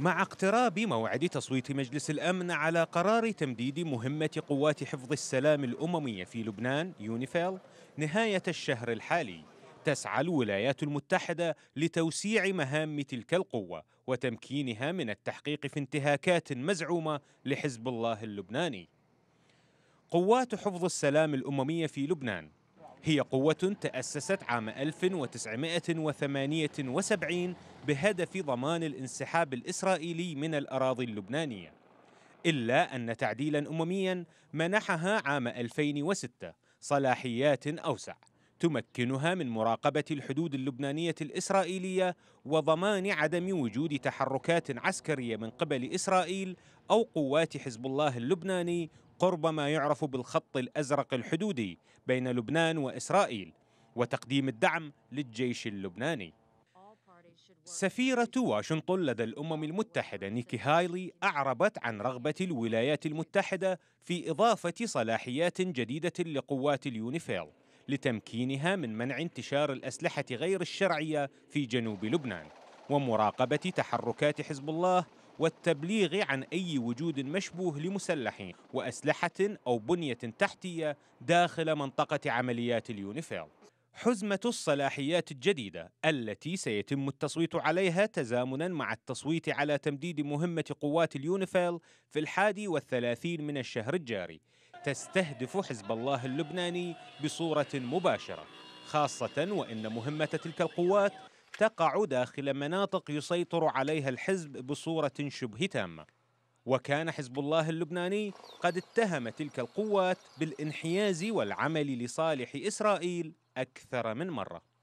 مع اقتراب موعد تصويت مجلس الأمن على قرار تمديد مهمة قوات حفظ السلام الأممية في لبنان يونيفيل نهاية الشهر الحالي تسعى الولايات المتحدة لتوسيع مهام تلك القوة وتمكينها من التحقيق في انتهاكات مزعومة لحزب الله اللبناني قوات حفظ السلام الأممية في لبنان هي قوة تأسست عام 1978 بهدف ضمان الانسحاب الإسرائيلي من الأراضي اللبنانية إلا أن تعديلا أمميا منحها عام 2006 صلاحيات أوسع تمكنها من مراقبة الحدود اللبنانية الإسرائيلية وضمان عدم وجود تحركات عسكرية من قبل إسرائيل أو قوات حزب الله اللبناني قرب ما يعرف بالخط الازرق الحدودي بين لبنان واسرائيل وتقديم الدعم للجيش اللبناني. سفيرة واشنطن لدى الأمم المتحدة نيكي هايلي أعربت عن رغبة الولايات المتحدة في إضافة صلاحيات جديدة لقوات اليونيفيل لتمكينها من منع انتشار الأسلحة غير الشرعية في جنوب لبنان ومراقبة تحركات حزب الله والتبليغ عن أي وجود مشبوه لمسلحين وأسلحة أو بنية تحتية داخل منطقة عمليات اليونيفيل حزمة الصلاحيات الجديدة التي سيتم التصويت عليها تزامنا مع التصويت على تمديد مهمة قوات اليونيفيل في الحادي والثلاثين من الشهر الجاري تستهدف حزب الله اللبناني بصورة مباشرة خاصة وإن مهمة تلك القوات تقع داخل مناطق يسيطر عليها الحزب بصورة شبه تامة وكان حزب الله اللبناني قد اتهم تلك القوات بالانحياز والعمل لصالح إسرائيل أكثر من مرة